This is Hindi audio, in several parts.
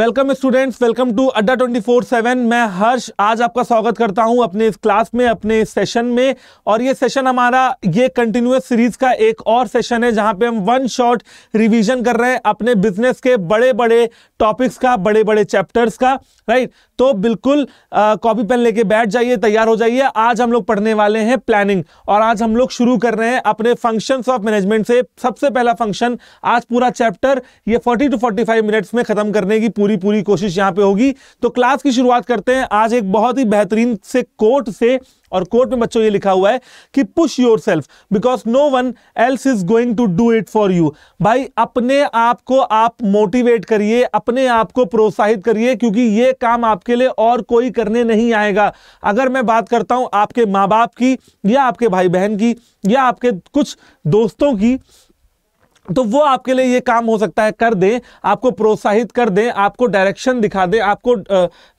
वेलकम स्टूडेंट्स वेलकम टू अड्डा 24/7 मैं हर्ष आज आपका स्वागत करता हूं अपने इस क्लास में अपने सेशन में और ये सेशन हमारा ये कंटिन्यूस सीरीज का एक और सेशन है जहां पे हम वन शॉट रिवीजन कर रहे हैं अपने बिजनेस के बड़े बड़े टॉपिक्स का बड़े बड़े चैप्टर्स का राइट तो बिल्कुल कॉपी पेन लेके बैठ जाइए तैयार हो जाइए आज हम लोग पढ़ने वाले हैं प्लानिंग और आज हम लोग शुरू कर रहे हैं अपने फंक्शंस ऑफ मैनेजमेंट से सबसे पहला फंक्शन आज पूरा चैप्टर ये 40 टू 45 मिनट्स में खत्म करने की पूरी पूरी कोशिश यहाँ पे होगी तो क्लास की शुरुआत करते हैं आज एक बहुत ही बेहतरीन से कोर्ट से और कोर्ट में बच्चों ये लिखा हुआ है कि push yourself because no one else is going to do it for you भाई अपने आप को आप मोटिवेट करिए अपने आप को प्रोत्साहित करिए क्योंकि ये काम आपके लिए और कोई करने नहीं आएगा अगर मैं बात करता हूं आपके माँ बाप की या आपके भाई बहन की या आपके कुछ दोस्तों की तो वो आपके लिए ये काम हो सकता है कर दें आपको प्रोत्साहित कर दें आपको डायरेक्शन दिखा दें आपको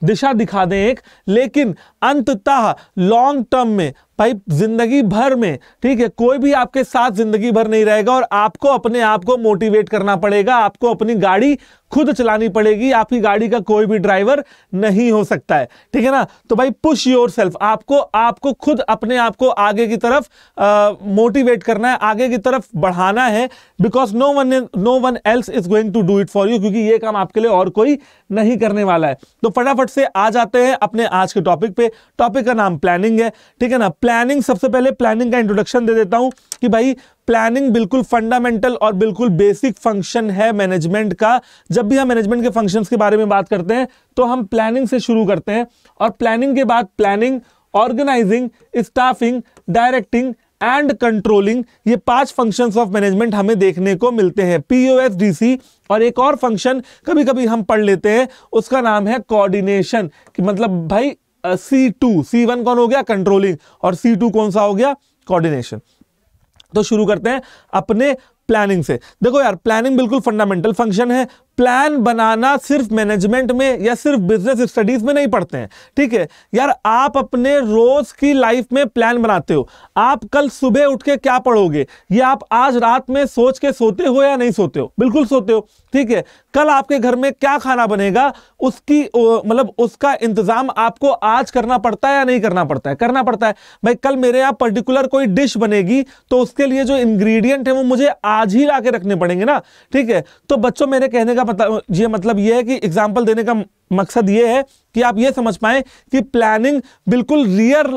दिशा दिखा दें एक लेकिन अंततः लॉन्ग टर्म में भाई जिंदगी भर में ठीक है कोई भी आपके साथ जिंदगी भर नहीं रहेगा और आपको अपने आप को मोटिवेट करना पड़ेगा आपको अपनी गाड़ी खुद चलानी पड़ेगी आपकी गाड़ी का कोई भी ड्राइवर नहीं हो सकता है ठीक है ना तो भाई पुश योर सेल्फ आपको आपको खुद अपने आप को आगे की तरफ मोटिवेट करना है आगे की तरफ बढ़ाना है because no one no one else is going to do it for you क्योंकि ये काम आपके लिए और कोई नहीं करने वाला है तो फटाफट से आ जाते हैं अपने आज के टॉपिक पे टॉपिक का नाम प्लानिंग है ठीक है ना प्लानिंग सबसे पहले प्लानिंग का इंट्रोडक्शन दे देता हूँ कि भाई प्लानिंग बिल्कुल फंडामेंटल और बिल्कुल बेसिक फंक्शन है मैनेजमेंट का जब भी हम मैनेजमेंट के फंक्शंस के बारे में बात करते हैं तो हम प्लानिंग से शुरू करते हैं और प्लानिंग के बाद planning organising staffing directing and controlling ये पांच फंक्शंस ऑफ मैनेजमेंट हमें देखने को मिलते हैं पीओएस डीसी और एक और फंक्शन कभी कभी हम पढ़ लेते हैं उसका नाम है कोऑर्डिनेशन कि मतलब भाई सी टू सी वन कौन हो गया कंट्रोलिंग और सी टू कौन सा हो गया कोऑर्डिनेशन तो शुरू करते हैं अपने प्लानिंग से देखो यार प्लानिंग बिल्कुल फंडामेंटल फंक्शन है प्लान बनाना सिर्फ मैनेजमेंट में या सिर्फ बिजनेस स्टडीज में नहीं पढ़ते हैं ठीक है यार आप अपने रोज की लाइफ में प्लान बनाते हो आप कल सुबह उठ के क्या पढ़ोगे ये आप आज रात में सोच के सोते हो या नहीं सोते हो बिल्कुल सोते हो ठीक है कल आपके घर में क्या खाना बनेगा उसकी मतलब उसका इंतजाम आपको आज करना पड़ता है या नहीं करना पड़ता है करना पड़ता है भाई कल मेरे यहाँ पर्टिकुलर कोई डिश बनेगी तो उसके लिए जो इंग्रेडिएंट है वो मुझे आज ही ला के रखने पड़ेंगे ना ठीक है तो बच्चों मेरे कहने का इसका मतलब ये मतलब ये है कि एग्जाम्पल देने का मकसद ये है कि आप ये समझ पाएं कि प्लानिंग बिल्कुल रियल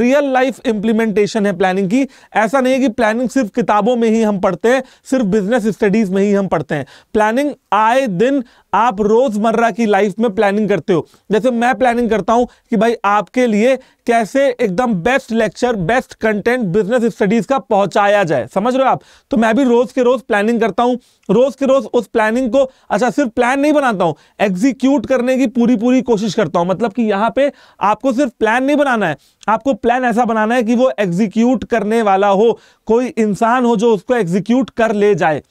रियल लाइफ इम्प्लीमेंटेशन है प्लानिंग की ऐसा नहीं है कि प्लानिंग सिर्फ किताबों में ही हम पढ़ते हैं सिर्फ बिजनेस स्टडीज में ही हम पढ़ते हैं प्लानिंग आए दिन आप रोजमर्रा की लाइफ में प्लानिंग करते हो जैसे मैं प्लानिंग करता हूं कि भाई आपके लिए कैसे एकदम best lecture best content business studies का पहुंचाया जाए समझ रहे हो आप तो मैं भी रोज के रोज प्लानिंग करता हूं रोज के रोज उस प्लानिंग को अच्छा सिर्फ प्लान नहीं बनाता हूं एग्जीक्यूट करने की की पूरी पूरी कोशिश करता हूं मतलब कि यहां पे आपको सिर्फ प्लान नहीं बनाना है आपको प्लान ऐसा बनाना है कि वो एग्जीक्यूट करने वाला हो कोई इंसान हो जो उसको एग्जीक्यूट कर ले जाए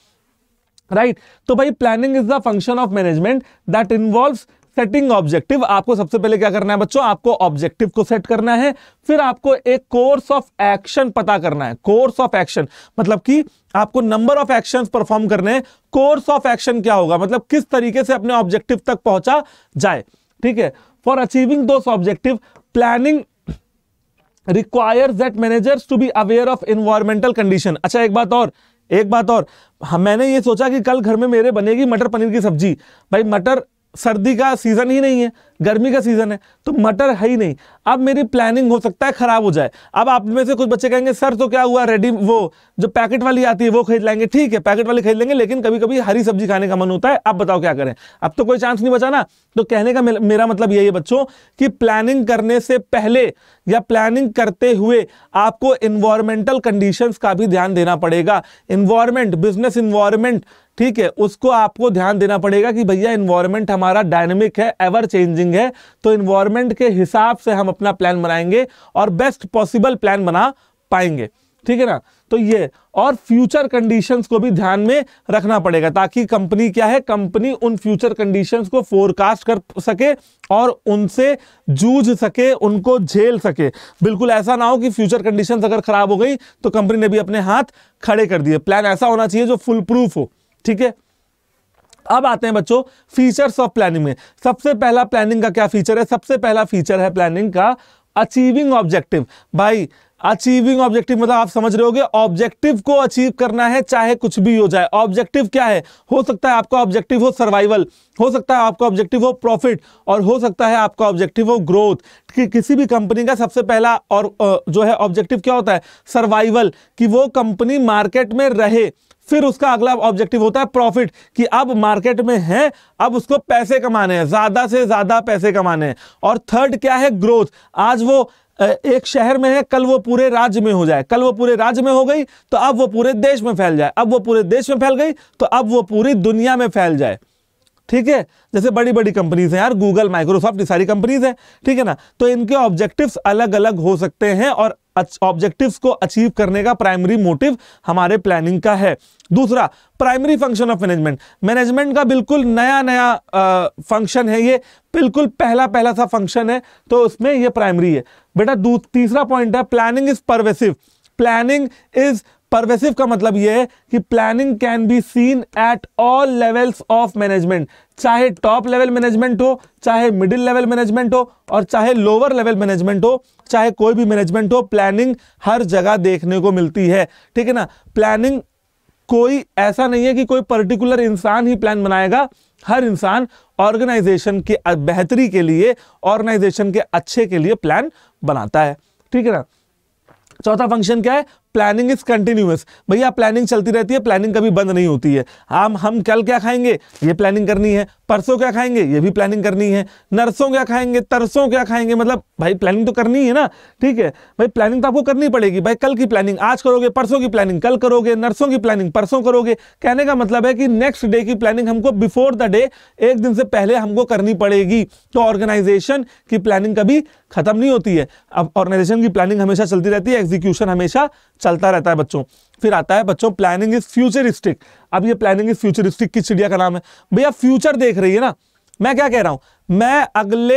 राइट right? तो भाई planning is the function of management that involve setting objective आपको सबसे पहले क्या करना है बच्चों आपको ऑब्जेक्टिव को सेट करना है फिर आपको एक कोर्स ऑफ एक्शन पता करना है कोर्स ऑफ एक्शन मतलब कि आपको नंबर ऑफ एक्शंस परफॉर्म करने हैं कोर्स ऑफ एक्शन क्या होगा मतलब किस तरीके से अपने ऑब्जेक्टिव तक पहुंचा जाए ठीक है for achieving those objective planning requires that managers to be aware of environmental condition अच्छा एक बात और एक बात और हाँ, मैंने ये सोचा कि कल घर में मेरे बनेगी मटर पनीर की सब्जी भाई मटर सर्दी का सीज़न ही नहीं है गर्मी का सीज़न है तो मटर है ही नहीं अब मेरी प्लानिंग हो सकता है ख़राब हो जाए अब आप में से कुछ बच्चे कहेंगे सर तो क्या हुआ रेडी वो जो पैकेट वाली आती है वो खरीद लाएंगे ठीक है पैकेट वाली खरीद लेंगे लेकिन कभी कभी हरी सब्जी खाने का मन होता है अब बताओ क्या करें अब तो कोई चांस नहीं बचा ना तो कहने का मेरा मतलब यही है बच्चों कि प्लानिंग करने से पहले या प्लानिंग करते हुए आपको इन्वायरमेंटल कंडीशंस का भी ध्यान देना पड़ेगा इन्वायरमेंट बिजनेस इन्वायरमेंट ठीक है उसको आपको ध्यान देना पड़ेगा कि भैया इन्वायरमेंट हमारा डायनेमिक है एवर चेंजिंग है तो इन्वायरमेंट के हिसाब से हम अपना प्लान बनाएंगे और बेस्ट पॉसिबल प्लान बना पाएंगे ठीक है ना तो ये और फ्यूचर कंडीशंस को भी ध्यान में रखना पड़ेगा ताकि कंपनी क्या है कंपनी उन फ्यूचर कंडीशंस को फोरकास्ट कर सके और उनसे जूझ सके उनको झेल सके बिल्कुल ऐसा ना हो कि फ्यूचर कंडीशंस अगर खराब हो गई तो कंपनी ने भी अपने हाथ खड़े कर दिए प्लान ऐसा होना चाहिए जो फुल प्रूफ हो ठीक है अब आते हैं बच्चों फीचर्स ऑफ प्लानिंग में सबसे पहला प्लानिंग का क्या फीचर है सबसे पहला फीचर है प्लानिंग का अचीविंग ऑब्जेक्टिव भाई अचीविंग ऑब्जेक्टिव मतलब आप समझ रहे होगे ऑब्जेक्टिव को अचीव करना है चाहे कुछ भी हो जाए ऑब्जेक्टिव क्या है हो सकता है आपका ऑब्जेक्टिव हो सर्वाइवल हो सकता है आपका ऑब्जेक्टिव हो प्रॉफिट और हो सकता है आपका ऑब्जेक्टिव हो ग्रोथ कि किसी भी कंपनी का सबसे पहला और जो है ऑब्जेक्टिव क्या होता है सर्वाइवल कि वो कंपनी मार्केट में रहे फिर उसका अगला ऑब्जेक्टिव होता है प्रॉफिट कि अब मार्केट में है अब उसको पैसे कमाने हैं ज़्यादा से ज़्यादा पैसे कमाने हैं और थर्ड क्या है ग्रोथ आज वो एक शहर में है कल वो पूरे राज्य में हो जाए कल वो पूरे राज्य में हो गई तो अब वो पूरे देश में फैल जाए अब वो पूरे देश में फैल गई तो अब वो पूरी दुनिया में फैल जाए ठीक है जैसे बड़ी बड़ी कंपनीज हैं यार गूगल माइक्रोसॉफ्ट ये सारी कंपनीज हैं ठीक है ना तो इनके ऑब्जेक्टिव्स अलग अलग हो सकते हैं और ऑब्जेक्टिव्स को अचीव करने का प्राइमरी मोटिव हमारे प्लानिंग का है दूसरा primary function of management management का बिल्कुल नया नया फंक्शन है ये बिल्कुल पहला पहला सा फंक्शन है तो उसमें ये प्राइमरी है बेटा तीसरा पॉइंट है planning is pervasive planning is pervasive का मतलब यह है कि planning can be seen at all levels of management चाहे टॉप लेवल मैनेजमेंट हो चाहे मिडिल लेवल मैनेजमेंट हो और चाहे लोअर लेवल मैनेजमेंट हो चाहे कोई भी मैनेजमेंट हो प्लानिंग हर जगह देखने को मिलती है ठीक है ना प्लानिंग कोई ऐसा नहीं है कि कोई पर्टिकुलर इंसान ही प्लान बनाएगा हर इंसान ऑर्गेनाइजेशन के बेहतरी के लिए ऑर्गेनाइजेशन के अच्छे के लिए प्लान बनाता है ठीक है ना चौथा फंक्शन क्या है प्लानिंग इज कंटिन्यूस भैया प्लानिंग चलती रहती है प्लानिंग कभी बंद नहीं होती है हम हम कल क्या खाएंगे ये प्लानिंग करनी है परसों क्या खाएंगे ये भी प्लानिंग करनी है नर्सों क्या खाएंगे तरसों क्या खाएंगे मतलब भाई प्लानिंग तो करनी है ना ठीक है भाई प्लानिंग तो आपको करनी पड़ेगी भाई कल की प्लानिंग आज करोगे परसों की प्लानिंग कल करोगे नर्सों की प्लानिंग परसों करोगे कहने का मतलब है कि नेक्स्ट डे की प्लानिंग हमको बिफोर द डे एक दिन से पहले हमको करनी पड़ेगी तो ऑर्गेनाइजेशन की प्लानिंग कभी खत्म नहीं होती है अब ऑर्गेनाइजेशन की प्लानिंग हमेशा चलती रहती है एग्जीक्यूशन हमेशा चलता रहता है बच्चों फिर आता है बच्चों प्लानिंग इज फ्यूचरिस्टिक अब ये प्लानिंग इज फ्यूचरिस्टिक किस चिड़िया का नाम है भैया फ्यूचर देख रही है ना मैं क्या कह रहा हूँ मैं अगले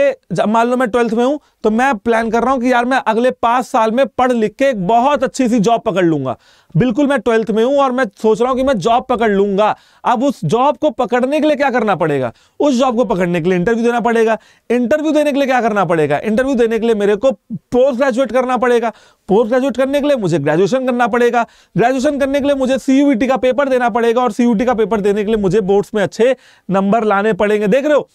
मान लो मैं ट्वेल्थ में हूं तो मैं प्लान कर रहा हूं कि यार मैं अगले पांच साल में पढ़ लिख के एक बहुत अच्छी सी जॉब पकड़ लूंगा बिल्कुल मैं ट्वेल्थ में हूं और मैं सोच रहा हूं कि मैं जॉब पकड़ लूंगा अब उस जॉब को पकड़ने के लिए क्या करना पड़ेगा उस जॉब को पकड़ने के लिए इंटरव्यू देना पड़ेगा इंटरव्यू देने के लिए क्या करना पड़ेगा इंटरव्यू देने के लिए मेरे को पोस्ट ग्रेजुएट करना पड़ेगा पोस्ट ग्रेजुएट करने के लिए मुझे ग्रेजुएशन करना पड़ेगा ग्रेजुएशन करने के लिए मुझे सी का पेपर देना पड़ेगा और सी का पेपर देने के लिए मुझे बोर्ड्स में अच्छे नंबर लाने पड़ेंगे देख रहे हो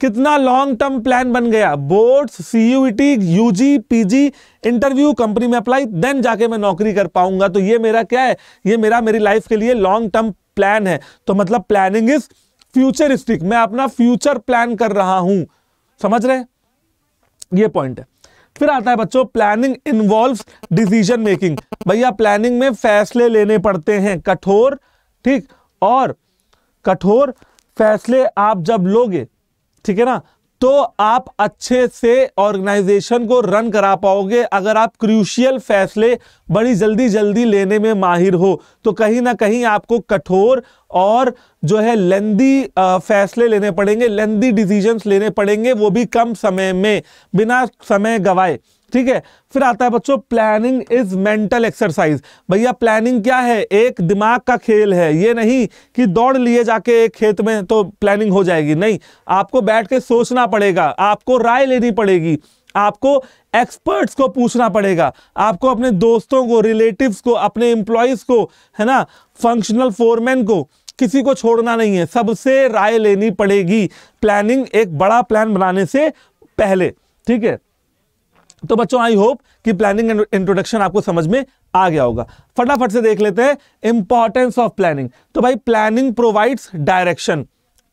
कितना लॉन्ग टर्म प्लान बन गया board CUET UG PG interview company में अप्लाई देन जाके मैं नौकरी कर पाऊंगा तो ये मेरा क्या है ये मेरा मेरी लाइफ के लिए लॉन्ग टर्म प्लान है तो मतलब प्लानिंग इज फ्यूचरिस्टिक मैं अपना फ्यूचर प्लान कर रहा हूं समझ रहे ये पॉइंट है फिर आता है बच्चों प्लानिंग इन्वॉल्व डिसीजन मेकिंग भैया प्लानिंग में फैसले लेने पड़ते हैं कठोर ठीक और कठोर फैसले आप जब लोगे ठीक है ना तो आप अच्छे से ऑर्गेनाइजेशन को रन करा पाओगे अगर आप क्रूशियल फैसले बड़ी जल्दी जल्दी लेने में माहिर हो तो कहीं ना कहीं आपको कठोर और जो है लेंदी फैसले लेने पड़ेंगे लेंदी डिसीजंस लेने पड़ेंगे वो भी कम समय में बिना समय गवाए ठीक है फिर आता है बच्चों प्लानिंग इज मेंटल एक्सरसाइज भैया प्लानिंग क्या है एक दिमाग का खेल है ये नहीं कि दौड़ लिए जाके एक खेत में तो प्लानिंग हो जाएगी नहीं आपको बैठ के सोचना पड़ेगा आपको राय लेनी पड़ेगी आपको एक्सपर्ट्स को पूछना पड़ेगा आपको अपने दोस्तों को रिलेटिव्स को अपने एम्प्लॉयज़ को है ना फंक्शनल फोरमैन को किसी को छोड़ना नहीं है सबसे राय लेनी पड़ेगी प्लानिंग एक बड़ा प्लान बनाने से पहले ठीक है तो बच्चों आई होप कि प्लानिंग एंड इंट्रोडक्शन आपको समझ में आ गया होगा फटाफट से देख लेते हैं इंपॉर्टेंस ऑफ प्लानिंग तो भाई planning provides direction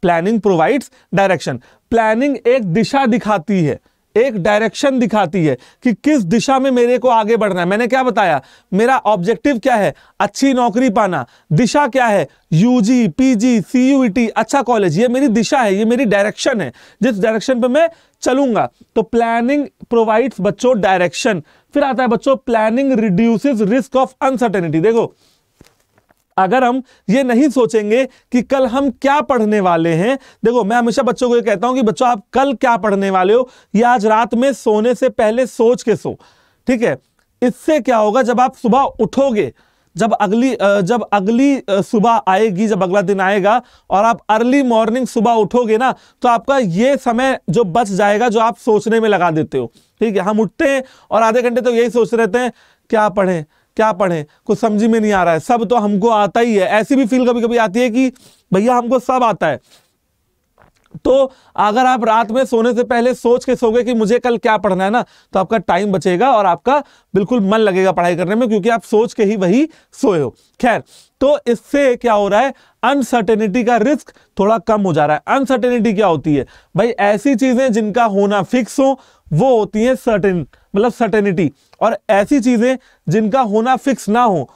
planning provides direction planning एक दिशा दिखाती है एक डायरेक्शन दिखाती है कि किस दिशा में मेरे को आगे बढ़ना है मैंने क्या बताया मेरा ऑब्जेक्टिव क्या है अच्छी नौकरी पाना दिशा क्या है यूजी पीजी सीयूईटी अच्छा कॉलेज ये मेरी दिशा है ये मेरी डायरेक्शन है जिस डायरेक्शन पे मैं चलूंगा तो प्लानिंग प्रोवाइड्स बच्चों डायरेक्शन फिर आता है बच्चों planning reduces risk of uncertainty देखो अगर हम ये नहीं सोचेंगे कि कल हम क्या पढ़ने वाले हैं देखो मैं हमेशा बच्चों को ये कहता हूं कि बच्चों आप कल क्या पढ़ने वाले हो या आज रात में सोने से पहले सोच के सो ठीक है इससे क्या होगा जब आप सुबह उठोगे जब अगली जब अगली सुबह आएगी जब अगला दिन आएगा और आप अर्ली मॉर्निंग सुबह उठोगे ना तो आपका ये समय जो बच जाएगा जो आप सोचने में लगा देते हो ठीक है हम उठते हैं और आधे घंटे तो यही सोच रहते हैं क्या पढ़ें क्या पढ़ें कुछ समझ में नहीं आ रहा है सब तो हमको आता ही है ऐसी भी फील कभी कभी आती है कि भैया हमको सब आता है तो अगर आप रात में सोने से पहले सोच के सोगे कि मुझे कल क्या पढ़ना है ना तो आपका टाइम बचेगा और आपका बिल्कुल मन लगेगा पढ़ाई करने में क्योंकि आप सोच के ही वही सोए हो खैर तो इससे क्या हो रहा है अनसर्टेनिटी का रिस्क थोड़ा कम हो जा रहा है अनसर्टेनिटी क्या होती है भाई ऐसी चीजें जिनका होना फिक्स हो वो होती हैं सर्टेन मतलब सर्टेनिटी और ऐसी चीजें जिनका होना फिक्स ना हो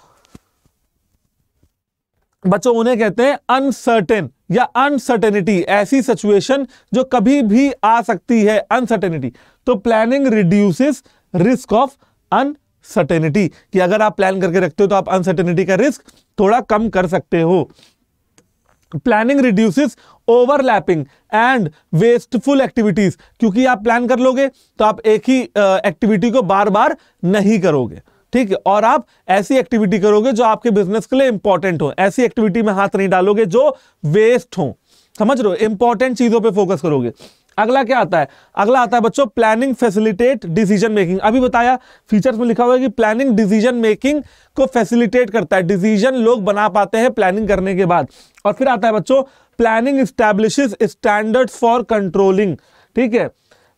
बच्चों उन्हें कहते हैं अनसर्टेन या अनसर्टेनिटी ऐसी सिचुएशन जो कभी भी आ सकती है अनसर्टेनिटी तो planning reduces risk of uncertainty कि अगर आप प्लान करके रखते हो तो आप अनसर्टेनिटी का रिस्क थोड़ा कम कर सकते हो planning reduces overlapping and wasteful activities क्योंकि आप प्लान कर लोगे तो आप एक ही एक्टिविटी को बार बार नहीं करोगे ठीक है और आप ऐसी एक्टिविटी करोगे जो आपके बिजनेस के लिए इंपॉर्टेंट हो ऐसी एक्टिविटी में हाथ नहीं डालोगे जो वेस्ट हो समझ रहे हो इंपॉर्टेंट चीजों पे फोकस करोगे अगला क्या आता है अगला आता है बच्चों प्लानिंग फैसिलिटेट डिसीजन मेकिंग अभी बताया फीचर्स में लिखा हुआ है कि प्लानिंग डिसीजन मेकिंग को फैसिलिटेट करता है डिसीजन लोग बना पाते हैं प्लानिंग करने के बाद और फिर आता है बच्चों planning establish standard for controlling ठीक है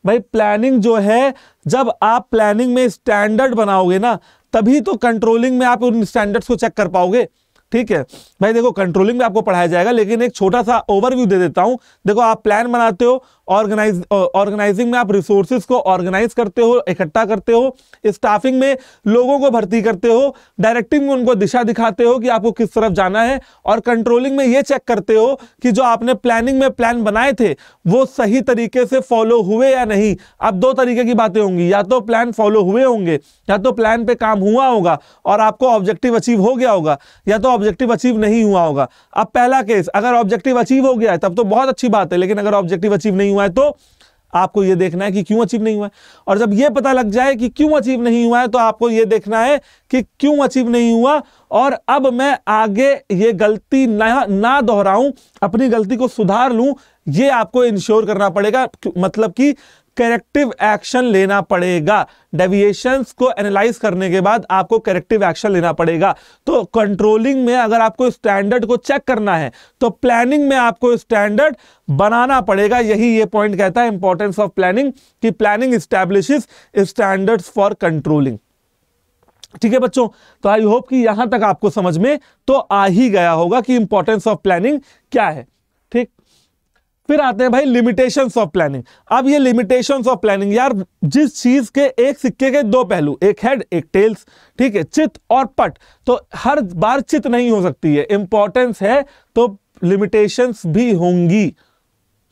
भाई प्लानिंग जो है जब आप प्लानिंग में स्टैंडर्ड बनाओगे ना तभी तो कंट्रोलिंग में आप उन स्टैंडर्ड्स को चेक कर पाओगे ठीक है भाई देखो कंट्रोलिंग में आपको पढ़ाया जाएगा लेकिन एक छोटा सा ओवरव्यू दे देता हूँ देखो आप प्लान बनाते हो ऑर्गेनाइज ऑर्गेनाइजिंग में आप रिसोर्सेज को ऑर्गेनाइज करते हो इकट्ठा करते हो स्टाफिंग में लोगों को भर्ती करते हो डायरेक्टिंग में उनको दिशा दिखाते हो कि आपको किस तरफ जाना है और कंट्रोलिंग में ये चेक करते हो कि जो आपने प्लानिंग में प्लान बनाए थे वो सही तरीके से फॉलो हुए या नहीं अब दो तरीके की बातें होंगी या तो प्लान फॉलो हुए होंगे या तो प्लान पर काम हुआ होगा और आपको ऑब्जेक्टिव अचीव हो गया होगा या तो ऑब्जेक्टिव अचीव नहीं हुआ होगा अब पहला केस अगर ऑब्जेक्टिव अचीव हो गया है तब तो बहुत अच्छी बात है लेकिन अगर ऑब्जेक्टिव अचीव नहीं हुआ है तो आपको यह देखना है कि क्यों अचीव नहीं हुआ है और जब यह पता लग जाए कि क्यों अचीव नहीं हुआ है तो आपको यह देखना है कि क्यों अचीव नहीं हुआ और अब मैं आगे ये गलती ना ना दोहराऊं अपनी गलती को सुधार लूं ये आपको इंश्योर करना पड़ेगा मतलब कि करेक्टिव एक्शन लेना पड़ेगा डेविएशन को एनालाइज करने के बाद आपको करेक्टिव एक्शन लेना पड़ेगा तो कंट्रोलिंग में अगर आपको स्टैंडर्ड को चेक करना है तो प्लानिंग में आपको स्टैंडर्ड बनाना पड़ेगा यही ये पॉइंट कहता है इंपॉर्टेंस ऑफ प्लानिंग कि planning establish standard for controlling ठीक है बच्चों तो आई होप कि यहां तक आपको समझ में तो आ ही गया होगा कि इंपॉर्टेंस ऑफ प्लानिंग क्या है ठीक फिर आते हैं भाई लिमिटेशंस ऑफ प्लानिंग अब ये लिमिटेशंस ऑफ प्लानिंग यार जिस चीज के एक सिक्के के दो पहलू एक हेड एक टेल्स ठीक है चित और पट तो हर बार चित नहीं हो सकती है इंपॉर्टेंस है तो लिमिटेशंस भी होंगी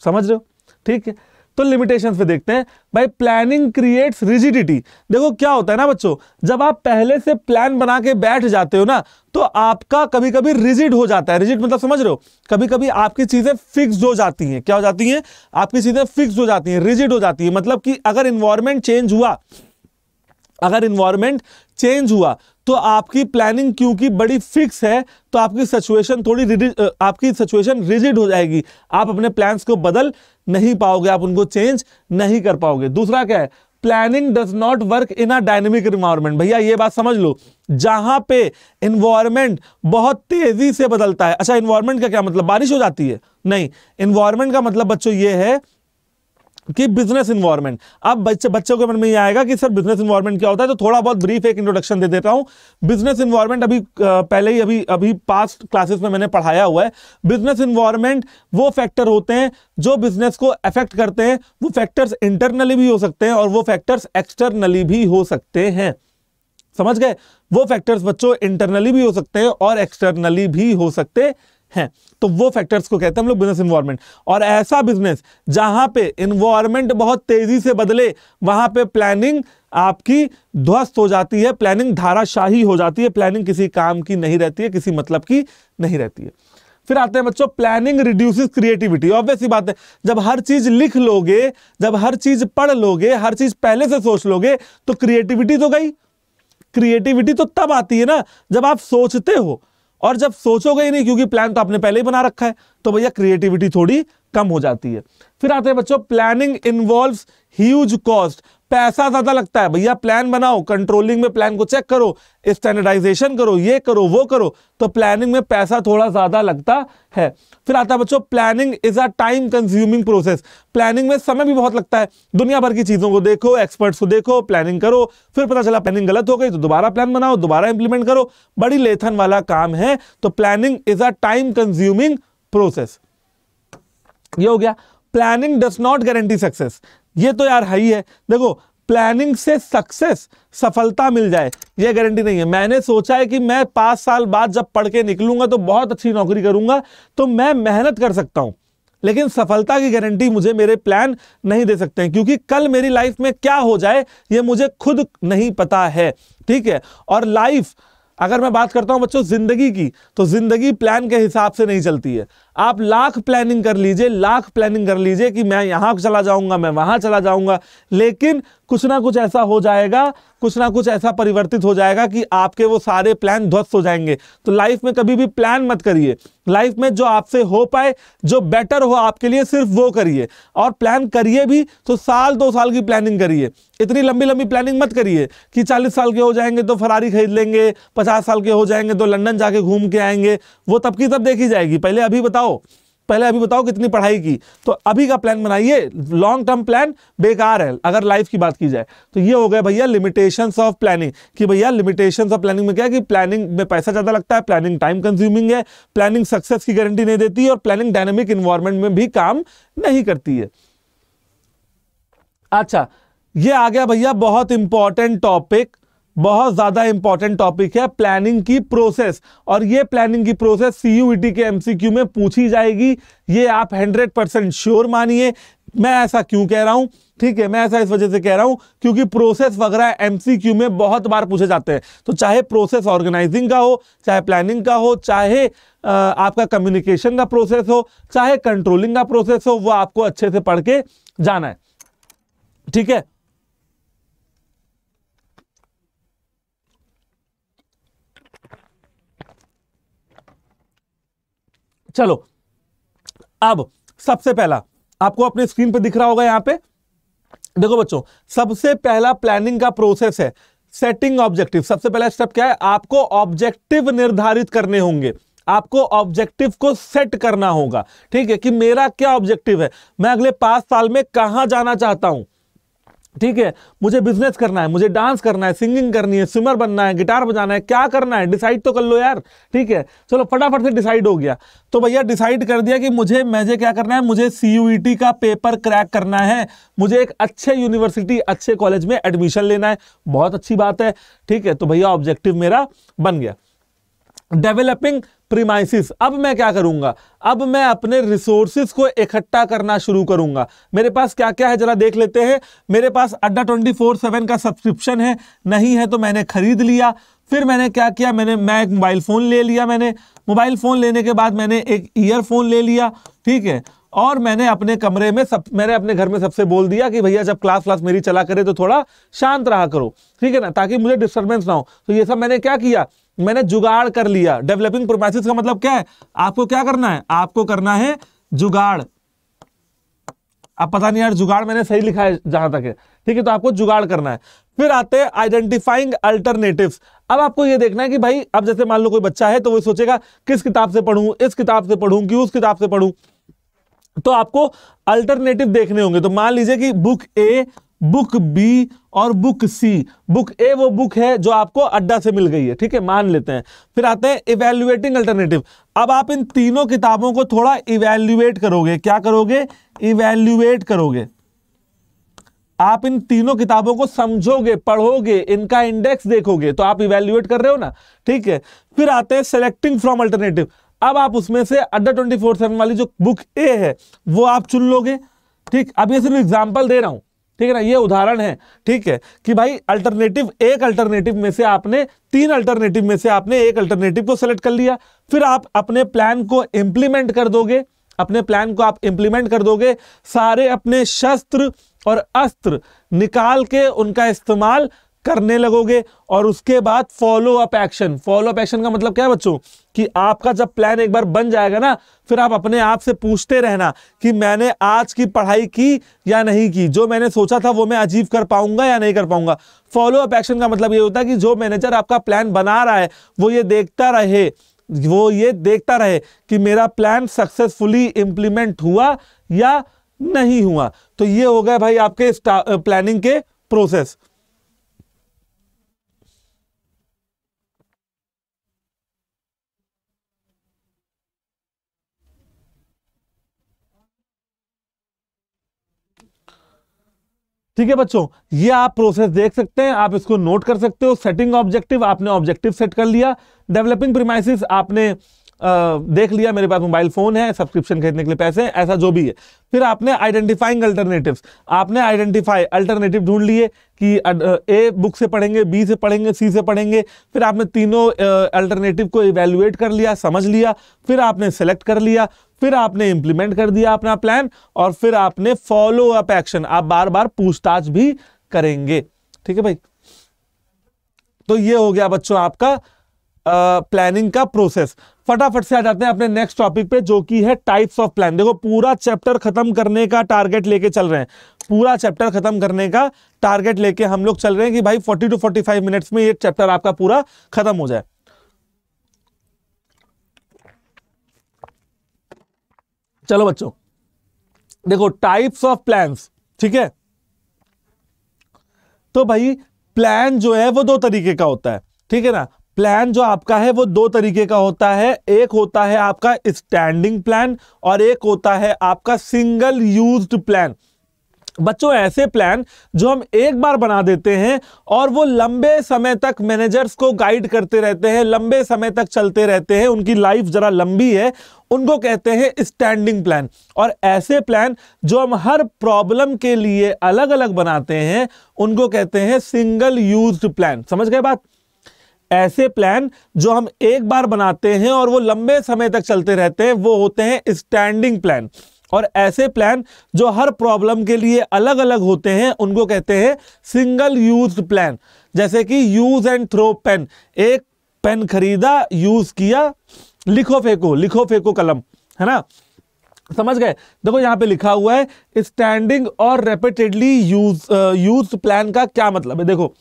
समझ रहे हो ठीक है तो लिमिटेशन पे देखते हैं भाई प्लानिंग क्रिएट्स रिजिडिटी देखो क्या होता है ना बच्चों जब आप पहले से प्लान बना के बैठ जाते हो ना तो आपका कभी कभी रिजिड हो जाता है रिजिड मतलब समझ रहे हो कभी कभी आपकी चीजें फिक्स हो जाती हैं क्या हो जाती हैं आपकी चीजें फिक्स हो जाती हैं रिजिड हो जाती है मतलब कि अगर इन्वायरमेंट चेंज हुआ अगर इन्वायरमेंट चेंज हुआ तो आपकी प्लानिंग क्योंकि बड़ी फिक्स है तो आपकी सिचुएशन थोड़ी आपकी सिचुएशन रिजिड हो जाएगी आप अपने प्लान्स को बदल नहीं पाओगे आप उनको चेंज नहीं कर पाओगे दूसरा क्या है planning does not work in a dynamic environment भैया ये बात समझ लो जहां पे इन्वायरमेंट बहुत तेजी से बदलता है अच्छा इन्वायरमेंट का क्या मतलब बारिश हो जाती है नहीं इन्वायरमेंट का मतलब बच्चों ये है कि बिजनेस इन्वायरमेंट अब बच्चे बच्चों के मन में ये आएगा कि सर बिजनेस इन्वायरमेंट क्या होता है तो थोड़ा बहुत ब्रीफ एक इंट्रोडक्शन दे देता हूँ बिजनेस इन्वायरमेंट अभी पहले ही अभी अभी पास्ट क्लासेस में मैंने पढ़ाया हुआ है बिजनेस इन्वायरमेंट वो फैक्टर होते हैं जो बिजनेस को अफेक्ट करते हैं वो फैक्टर्स इंटरनली भी हो सकते हैं और वो फैक्टर्स एक्सटर्नली भी हो सकते हैं समझ गए वो फैक्टर्स बच्चों इंटरनली भी हो सकते हैं और एक्सटर्नली भी हो सकते हैं हैं तो वो फैक्टर्स को कहते हैं हम लोग बिजनेस इन्वायरमेंट और ऐसा बिजनेस जहां पे इन्वायरमेंट बहुत तेज़ी से बदले वहां पे प्लानिंग आपकी ध्वस्त हो जाती है प्लानिंग धाराशाही हो जाती है प्लानिंग किसी काम की नहीं रहती है किसी मतलब की नहीं रहती है फिर आते हैं बच्चों प्लानिंग रिड्यूसेस क्रिएटिविटी ऑब्वियस ही बात है जब हर चीज लिख लोगे जब हर चीज पढ़ लोगे हर चीज पहले से सोच लोगे तो क्रिएटिविटी तो गई क्रिएटिविटी तो तब आती है ना जब आप सोचते हो और जब सोचोगे ही नहीं क्योंकि प्लान तो आपने पहले ही बना रखा है तो भैया क्रिएटिविटी थोड़ी कम हो जाती है फिर आते हैं बच्चों प्लानिंग इन्वॉल्व ह्यूज कॉस्ट पैसा ज्यादा लगता है भैया प्लान बनाओ कंट्रोलिंग में प्लान को चेक करो स्टैंडर्डाइजेशन करो ये करो वो करो तो प्लानिंग में पैसा थोड़ा ज्यादा लगता है फिर आता है बच्चों planning is a time consuming process planning में समय भी बहुत लगता है दुनिया भर की चीजों को देखो एक्सपर्ट्स को देखो प्लानिंग करो फिर पता चला प्लानिंग गलत हो गई तो दोबारा प्लान बनाओ दोबारा इंप्लीमेंट करो बड़ी लेथन वाला काम है तो planning is a time consuming process ये हो गया planning does not guarantee success ये तो यार है ही है देखो प्लानिंग से सक्सेस सफलता मिल जाए ये गारंटी नहीं है मैंने सोचा है कि मैं पाँच साल बाद जब पढ़ के निकलूंगा तो बहुत अच्छी नौकरी करूंगा तो मैं मेहनत कर सकता हूँ लेकिन सफलता की गारंटी मुझे मेरे प्लान नहीं दे सकते हैं क्योंकि कल मेरी लाइफ में क्या हो जाए ये मुझे खुद नहीं पता है ठीक है और लाइफ अगर मैं बात करता हूँ बच्चों ज़िंदगी की तो ज़िंदगी प्लान के हिसाब से नहीं चलती है आप लाख प्लानिंग कर लीजिए लाख प्लानिंग कर लीजिए कि मैं यहां चला जाऊंगा मैं वहां चला जाऊंगा लेकिन कुछ ना कुछ ऐसा हो जाएगा कुछ ना कुछ ऐसा परिवर्तित हो जाएगा कि आपके वो सारे प्लान ध्वस्त हो जाएंगे तो लाइफ में कभी भी प्लान मत करिए लाइफ में जो आपसे हो पाए जो बेटर हो आपके लिए सिर्फ वो करिए और प्लान करिए भी तो साल दो साल की प्लानिंग करिए इतनी लंबी लंबी प्लानिंग मत करिए कि चालीस साल के हो जाएंगे तो फरारी खरीद लेंगे पचास साल के हो जाएंगे तो लंदन जाके घूम के आएंगे वो तब की तब देखी जाएगी पहले अभी बताओ बताओ पहले अभी बताओ कितनी पढ़ाई की तो अभी का प्लान बनाइए लॉन्ग टर्म प्लान बेकार है अगर लाइफ की बात की जाए तो ये हो गया भैया लिमिटेशंस ऑफ प्लानिंग कि भैया लिमिटेशंस ऑफ प्लानिंग में क्या कि प्लानिंग में पैसा ज़्यादा लगता है प्लानिंग टाइम कंज्यूमिंग है प्लानिंग सक्सेस की गारंटी नहीं देती और प्लानिंग डायनेमिक इन्वायरमेंट में भी काम नहीं करती है अच्छा ये आ गया भैया बहुत इंपॉर्टेंट टॉपिक बहुत ज़्यादा इंपॉर्टेंट टॉपिक है प्लानिंग की प्रोसेस और ये प्लानिंग की प्रोसेस सी e के एमसीक्यू में पूछी जाएगी ये आप 100 परसेंट श्योर मानिए मैं ऐसा क्यों कह रहा हूँ ठीक है मैं ऐसा इस वजह से कह रहा हूँ क्योंकि प्रोसेस वगैरह एमसीक्यू में बहुत बार पूछे जाते हैं तो चाहे प्रोसेस ऑर्गेनाइजिंग का हो चाहे प्लानिंग का हो चाहे आ, आपका कम्युनिकेशन का प्रोसेस हो चाहे कंट्रोलिंग का प्रोसेस हो वो आपको अच्छे से पढ़ के जाना है ठीक है चलो अब सबसे पहला आपको अपने स्क्रीन पर दिख रहा होगा यहां पे देखो बच्चों सबसे पहला प्लानिंग का प्रोसेस है सेटिंग ऑब्जेक्टिव सबसे पहला स्टेप क्या है आपको ऑब्जेक्टिव निर्धारित करने होंगे आपको ऑब्जेक्टिव को सेट करना होगा ठीक है कि मेरा क्या ऑब्जेक्टिव है मैं अगले पांच साल में कहां जाना चाहता हूं ठीक है मुझे बिजनेस करना है मुझे डांस करना है सिंगिंग करनी है स्विमर बनना है गिटार बजाना है क्या करना है डिसाइड तो कर लो यार ठीक है चलो फटाफट से डिसाइड हो गया तो भैया डिसाइड कर दिया कि मुझे मैजे क्या करना है मुझे सी e का पेपर क्रैक करना है मुझे एक अच्छे यूनिवर्सिटी अच्छे कॉलेज में एडमिशन लेना है बहुत अच्छी बात है ठीक है तो भैया ऑब्जेक्टिव मेरा बन गया डेवलपिंग प्रीमाइसिस अब मैं क्या करूंगा अब मैं अपने रिसोर्सिस को इकट्ठा करना शुरू करूंगा मेरे पास क्या क्या है जरा देख लेते हैं मेरे पास अड्डा ट्वेंटी फोर सेवन का सब्सक्रिप्शन है नहीं है तो मैंने खरीद लिया फिर मैंने क्या किया मैंने मैं एक मोबाइल फ़ोन ले लिया मैंने मोबाइल फ़ोन लेने के बाद मैंने एक ईयरफोन ले लिया ठीक है और मैंने अपने कमरे में सब मैंने अपने घर में सबसे बोल दिया कि भैया जब क्लास क्लास मेरी चला करे तो थोड़ा शांत रहा करो ठीक है ना ताकि मुझे डिस्टर्बेंस ना हो तो ये सब मैंने क्या किया मैंने जुगाड़ कर लिया डेवलपिंग प्रोपराइसिस का मतलब क्या है आपको क्या करना है आपको करना है जुगाड़ अब पता नहीं यार जुगाड़ मैंने सही लिखा है जहां तक है ठीक है तो आपको जुगाड़ करना है फिर आते हैं आइडेंटिफाइंग अल्टरनेटिव अब आपको यह देखना है कि भाई अब जैसे मान लो कोई बच्चा है तो वो सोचेगा किस किताब से पढ़ू इस किताब से पढ़ू कि उस किताब से पढ़ू तो आपको अल्टरनेटिव देखने होंगे तो मान लीजिए कि बुक ए बुक बी और बुक सी बुक ए वो बुक है जो आपको अड्डा से मिल गई है ठीक है मान लेते हैं फिर आते हैं इवेल्युएटिंग अल्टरनेटिव अब आप इन तीनों किताबों को थोड़ा इवेल्युएट करोगे क्या करोगे इवेल्युएट करोगे आप इन तीनों किताबों को समझोगे पढ़ोगे इनका इंडेक्स देखोगे तो आप इवेल्युएट कर रहे हो ना ठीक है फिर आते हैं सेलेक्टिंग फ्रॉम अल्टरनेटिव अब आप उसमें से अड्डा ट्वेंटी फोर सेवन वाली जो बुक ए है वो आप चुन लोगे ठीक अब ये सिर्फ एग्जाम्पल दे रहा हूं ठीक है ना ये उदाहरण है ठीक है कि भाई अल्टरनेटिव एक अल्टरनेटिव में से आपने तीन अल्टरनेटिव में से आपने एक अल्टरनेटिव को सेलेक्ट कर लिया फिर आप अपने प्लान को इंप्लीमेंट कर दोगे अपने प्लान को आप इंप्लीमेंट कर दोगे सारे अपने शस्त्र और अस्त्र निकाल के उनका इस्तेमाल करने लगोगे और उसके बाद follow up action follow up action का मतलब क्या है बच्चों कि आपका जब प्लान एक बार बन जाएगा ना फिर आप अपने आप से पूछते रहना कि मैंने आज की पढ़ाई की या नहीं की जो मैंने सोचा था वो मैं अचीव कर पाऊंगा या नहीं कर पाऊंगा फॉलो अप एक्शन का मतलब ये होता है कि जो मैनेजर आपका प्लान बना रहा है वो ये देखता रहे वो ये देखता रहे कि मेरा प्लान सक्सेसफुली इम्प्लीमेंट हुआ या नहीं हुआ तो ये हो गया भाई आपके प्लानिंग के प्रोसेस ठीक है बच्चों ये आप प्रोसेस देख सकते हैं आप इसको नोट कर सकते हो सेटिंग ऑब्जेक्टिव आपने ऑब्जेक्टिव सेट कर लिया डेवलपिंग प्रीमाइसिस आपने आ, देख लिया मेरे पास मोबाइल फोन है सब्सक्रिप्शन खरीदने के लिए पैसे हैं ऐसा जो भी है फिर आपने आइडेंटिफाइंग अल्टरनेटिव्स आपने आइडेंटिफाई अल्टरनेटिव ढूंढ लिए कि ए बुक से पढ़ेंगे बी से पढ़ेंगे सी से पढ़ेंगे फिर आपने तीनों अल्टरनेटिव को इवेल्युएट कर लिया समझ लिया फिर आपने सेलेक्ट कर लिया फिर आपने इंप्लीमेंट कर दिया अपना प्लान और फिर आपने फॉलो अप एक्शन आप बार बार पूछताछ भी करेंगे ठीक है भाई तो ये हो गया बच्चों आपका प्लानिंग का प्रोसेस फटाफट से आ जाते हैं अपने नेक्स्ट टॉपिक पे जो कि है टाइप्स ऑफ प्लान देखो पूरा चैप्टर खत्म करने का टारगेट लेके चल रहे हैं पूरा चैप्टर खत्म करने का टारगेट लेके हम लोग चल रहे हैं कि भाई 40 टू 45 मिनट्स में ये चैप्टर आपका पूरा खत्म हो जाए चलो बच्चों देखो टाइप्स ऑफ प्लान्स ठीक है तो भाई प्लान जो है वो दो तरीके का होता है ठीक है ना प्लान जो आपका है वो दो तरीके का होता है एक होता है आपका स्टैंडिंग प्लान और एक होता है आपका सिंगल यूज्ड प्लान बच्चों ऐसे प्लान जो हम एक बार बना देते हैं और वो लंबे समय तक मैनेजर्स को गाइड करते रहते हैं लंबे समय तक चलते रहते हैं उनकी लाइफ ज़रा लंबी है उनको कहते हैं स्टैंडिंग प्लान और ऐसे प्लान जो हम हर प्रॉब्लम के लिए अलग अलग बनाते हैं उनको कहते हैं सिंगल यूज प्लान समझ गए बात ऐसे प्लान जो हम एक बार बनाते हैं और वो लंबे समय तक चलते रहते हैं वो होते हैं स्टैंडिंग प्लान और ऐसे प्लान जो हर प्रॉब्लम के लिए अलग अलग होते हैं उनको कहते हैं सिंगल यूज प्लान जैसे कि यूज एंड थ्रो पेन एक पेन खरीदा यूज किया लिखो फेंको लिखो फेंको कलम है ना समझ गए देखो यहाँ पे लिखा हुआ है स्टैंडिंग और रेपिटेडली यूज यूज प्लान का क्या मतलब है देखो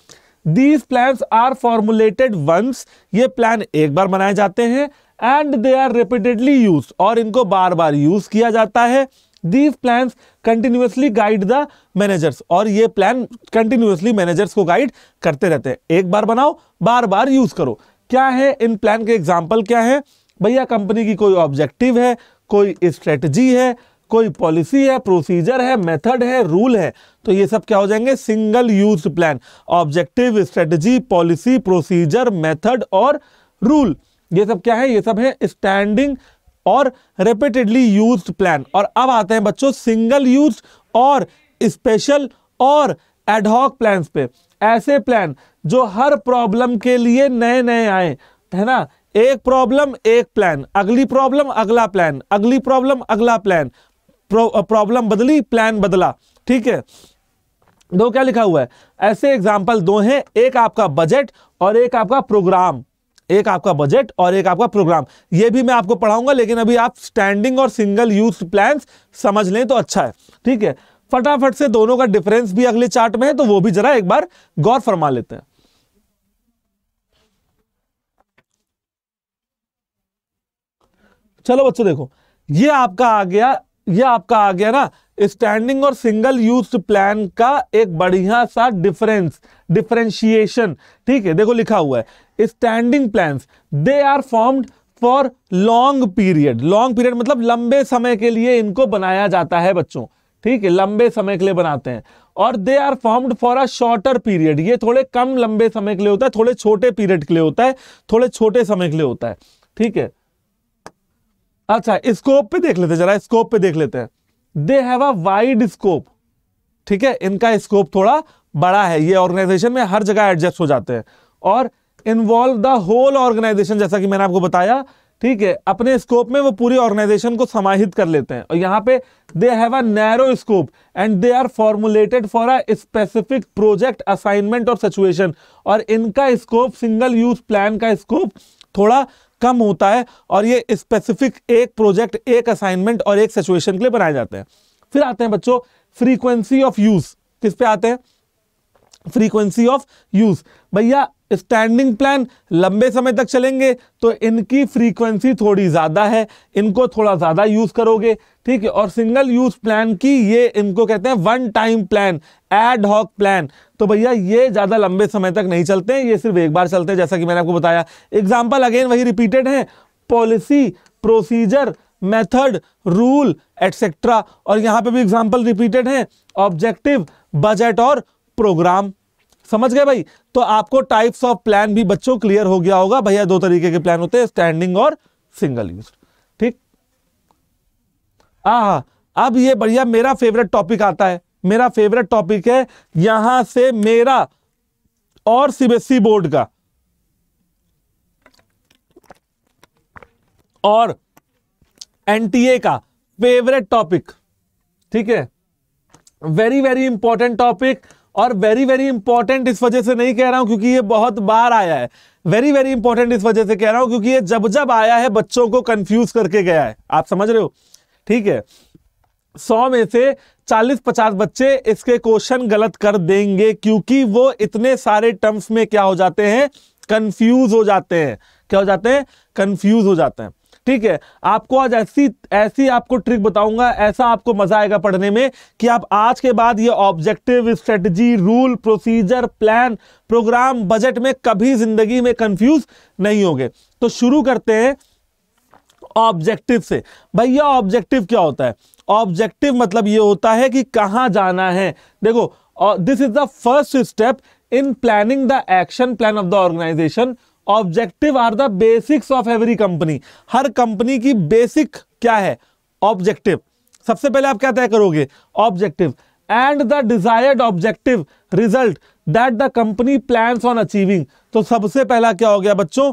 these plan are formulated once ये प्लान एक बार बनाए जाते हैं and they are repeatedly use और इनको बार बार यूज किया जाता है these plan continuously guide the managers और ये प्लान कंटिन्यूसली मैनेजर्स को गाइड करते रहते हैं एक बार बनाओ बार बार यूज करो क्या है इन प्लान के एग्जाम्पल क्या है भैया कंपनी की कोई ऑब्जेक्टिव है कोई स्ट्रेटजी है कोई पॉलिसी है प्रोसीजर है मेथड है रूल है तो ये सब क्या हो जाएंगे single use plan objective strategy policy procedure method और रूल ये सब क्या है ये सब है स्टैंडिंग और रिपीटेडली यूज प्लान और अब आते हैं बच्चों सिंगल यूज और स्पेशल और एडहॉक प्लान पे ऐसे प्लान जो हर प्रॉब्लम के लिए नए नए आए है ना एक प्रॉब्लम एक प्लान अगली प्रॉब्लम अगला प्लान अगली प्रॉब्लम अगला प्लान प्रॉब्लम बदली प्लान बदला ठीक है दो क्या लिखा हुआ है ऐसे एग्जाम्पल दो हैं एक आपका बजट और एक आपका प्रोग्राम एक आपका बजट और एक आपका प्रोग्राम ये भी मैं आपको पढ़ाऊंगा लेकिन अभी आप स्टैंडिंग और सिंगल यूज प्लान समझ लें तो अच्छा है ठीक है फटाफट से दोनों का डिफरेंस भी अगले चार्ट में है तो वो भी जरा एक बार गौर फरमा लेते हैं चलो बच्चों देखो ये आपका आ गया ये आपका आ गया ना स्टैंडिंग और सिंगल यूज प्लान का एक बढ़िया सा डिफरेंस डिफरेंशिएशन ठीक है देखो लिखा हुआ है standing plan they are formed for long period long period मतलब लंबे समय के लिए इनको बनाया जाता है बच्चों ठीक है लंबे समय के लिए बनाते हैं और they are formed for a shorter period ये थोड़े कम लंबे समय के लिए होता है थोड़े छोटे पीरियड के लिए होता है थोड़े छोटे समय के लिए होता है ठीक है अच्छा स्कोप पे देख लेते हैं जरा स्कोप पे देख लेते हैं they have a wide scope ठीक है इनका स्कोप थोड़ा बड़ा है ये ऑर्गेनाइजेशन में हर जगह एडजस्ट हो जाते हैं और इन्वॉल्व द होल ऑर्गेनाइजेशन जैसा कि मैंने आपको बताया ठीक है अपने स्कोप में वो पूरी ऑर्गेनाइजेशन को समाहित कर लेते हैं और यहाँ पे they have a narrow scope and they are formulated for a specific project assignment और सिचुएशन और इनका स्कोप सिंगल यूज प्लान का स्कोप थोड़ा कम होता है और ये स्पेसिफिक एक प्रोजेक्ट एक असाइनमेंट और एक सिचुएशन के लिए बनाए जाते हैं फिर आते हैं बच्चों फ्रीक्वेंसी ऑफ यूज किस पे आते हैं फ्रीक्वेंसी ऑफ यूज भैया स्टैंडिंग प्लान लंबे समय तक चलेंगे तो इनकी फ्रीक्वेंसी थोड़ी ज़्यादा है इनको थोड़ा ज़्यादा यूज़ करोगे ठीक है और सिंगल यूज़ प्लान की ये इनको कहते हैं one time plan ad hoc plan तो भैया ये ज़्यादा लंबे समय तक नहीं चलते हैं ये सिर्फ एक बार चलते हैं जैसा कि मैंने आपको बताया एग्जाम्पल अगेन वही रिपीटेड है policy procedure method rule etcetera और यहाँ पे भी एग्जाम्पल रिपीटेड हैं ऑब्जेक्टिव बजट और प्रोग्राम समझ गए भाई तो आपको टाइप्स ऑफ प्लान भी बच्चों क्लियर हो गया होगा भैया दो तरीके के प्लान होते हैं स्टैंडिंग और सिंगल यूज ठीक आ अब ये बढ़िया मेरा फेवरेट टॉपिक आता है मेरा फेवरेट टॉपिक है यहां से मेरा और सीबीएसई बोर्ड e का और एनटीए का फेवरेट टॉपिक ठीक है वेरी वेरी इंपॉर्टेंट टॉपिक और वेरी वेरी इंपॉर्टेंट इस वजह से नहीं कह रहा हूं क्योंकि ये बहुत बार आया है वेरी वेरी इंपॉर्टेंट इस वजह से कह रहा हूं क्योंकि ये जब जब आया है बच्चों को कंफ्यूज करके गया है आप समझ रहे हो ठीक है सौ में से चालीस पचास बच्चे इसके क्वेश्चन गलत कर देंगे क्योंकि वो इतने सारे टर्म्स में क्या हो जाते हैं कंफ्यूज हो जाते हैं क्या हो जाते हैं कंफ्यूज हो जाते हैं ठीक है आपको आज ऐसी ऐसी आपको ट्रिक बताऊंगा ऐसा आपको मजा आएगा पढ़ने में कि आप आज के बाद ये objective strategy rule procedure plan programme budget में कभी जिंदगी में कंफ्यूज नहीं होंगे तो शुरू करते हैं ऑब्जेक्टिव से भैया ऑब्जेक्टिव क्या होता है ऑब्जेक्टिव मतलब ये होता है कि कहाँ जाना है देखो this is the first step in planning the action plan of the organisation objective are the basics of every company हर कंपनी की बेसिक क्या है ऑब्जेक्टिव सबसे पहले आप क्या तय करोगे objective and the desired objective result that the company plan on achieving तो सबसे पहला क्या हो गया बच्चों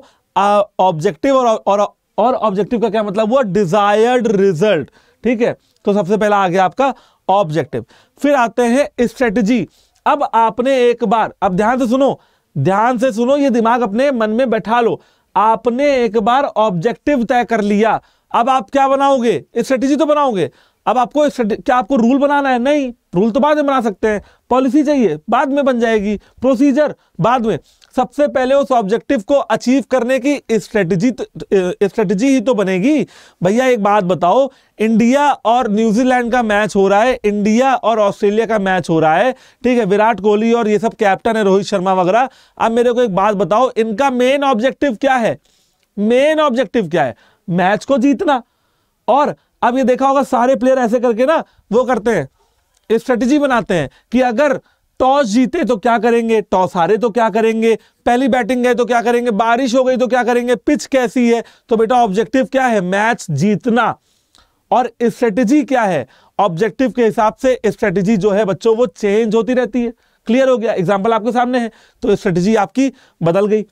ऑब्जेक्टिव और और और ऑब्जेक्टिव का क्या मतलब हुआ डिजायर्ड रिजल्ट ठीक है तो सबसे पहला आ गया आपका ऑब्जेक्टिव फिर आते हैं स्ट्रेटजी अब आपने एक बार अब ध्यान से सुनो ध्यान से सुनो ये दिमाग अपने मन में बैठा लो आपने एक बार ऑब्जेक्टिव तय कर लिया अब आप क्या बनाओगे स्ट्रेटेजी तो बनाओगे अब आपको क्या आपको रूल बनाना है नहीं रूल तो बाद में बना सकते हैं पॉलिसी चाहिए बाद में बन जाएगी प्रोसीजर बाद में सबसे पहले उस ऑब्जेक्टिव को अचीव करने की स्ट्रेटजी तो, तो, स्ट्रेटजी ही तो बनेगी भैया एक बात बताओ इंडिया और न्यूजीलैंड का मैच हो रहा है इंडिया और ऑस्ट्रेलिया का मैच हो रहा है ठीक है विराट कोहली और ये सब कैप्टन है रोहित शर्मा वगैरह अब मेरे को एक बात बताओ इनका मेन ऑब्जेक्टिव क्या है मेन ऑब्जेक्टिव क्या है मैच को जीतना और अब ये देखा होगा सारे प्लेयर ऐसे करके ना वो करते हैं स्ट्रेटजी बनाते हैं कि अगर टॉस जीते तो क्या करेंगे टॉस हारे तो क्या करेंगे पहली बैटिंग गए तो क्या करेंगे बारिश हो गई तो क्या करेंगे पिच कैसी है तो बेटा ऑब्जेक्टिव क्या है मैच जीतना और स्ट्रेटेजी क्या है ऑब्जेक्टिव के हिसाब से स्ट्रेटेजी जो है बच्चों वो चेंज होती रहती है क्लियर हो गया एग्जाम्पल आपके सामने है तो स्ट्रेटेजी आपकी बदल गई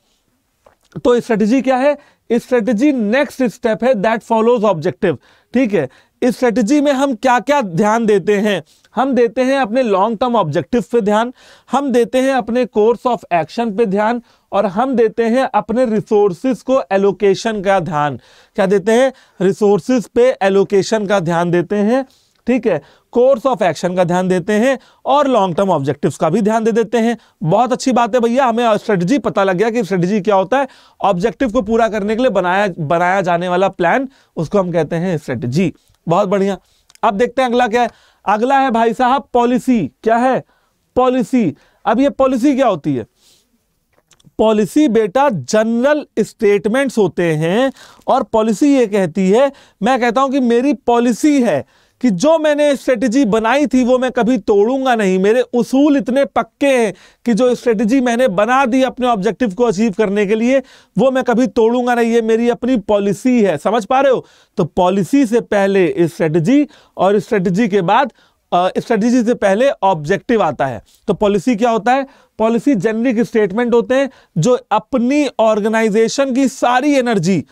तो स्ट्रेटेजी क्या है स्ट्रेटेजी नेक्स्ट स्टेप है दैट फॉलोज ऑब्जेक्टिव ठीक है स्ट्रेटजी में हम क्या क्या ध्यान देते हैं हम देते हैं अपने लॉन्ग टर्म ऑब्जेक्टिव पे ध्यान हम देते हैं अपने कोर्स ऑफ एक्शन पे ध्यान और हम देते हैं अपने रिसोर्सिस को एलोकेशन का ध्यान क्या देते हैं रिसोर्सिस पे एलोकेशन का ध्यान देते हैं ठीक है कोर्स ऑफ एक्शन का ध्यान देते हैं और लॉन्ग टर्म ऑब्जेक्टिव्स का भी ध्यान दे देते हैं बहुत अच्छी बात है भैया हमें स्ट्रेटजी पता लग गया कि स्ट्रेटजी क्या होता है ऑब्जेक्टिव को पूरा करने के लिए बनाया बनाया जाने वाला प्लान उसको हम कहते हैं स्ट्रेटजी बहुत बढ़िया अब देखते हैं अगला क्या है अगला है भाई साहब पॉलिसी क्या है पॉलिसी अब ये पॉलिसी क्या होती है पॉलिसी बेटा जनरल स्टेटमेंट्स होते हैं और पॉलिसी ये कहती है मैं कहता हूं कि मेरी पॉलिसी है कि जो मैंने स्ट्रेटजी बनाई थी वो मैं कभी तोड़ूंगा नहीं मेरे उसूल इतने पक्के हैं कि जो स्ट्रेटजी मैंने बना दी अपने ऑब्जेक्टिव को अचीव करने के लिए वो मैं कभी तोड़ूंगा नहीं ये मेरी अपनी पॉलिसी है समझ पा रहे हो तो पॉलिसी से पहले स्ट्रेटजी और स्ट्रेटजी के बाद स्ट्रेटजी से पहले ऑब्जेक्टिव आता है तो पॉलिसी क्या होता है पॉलिसी जेनरिक स्टेटमेंट होते हैं जो अपनी ऑर्गेनाइजेशन की सारी एनर्जी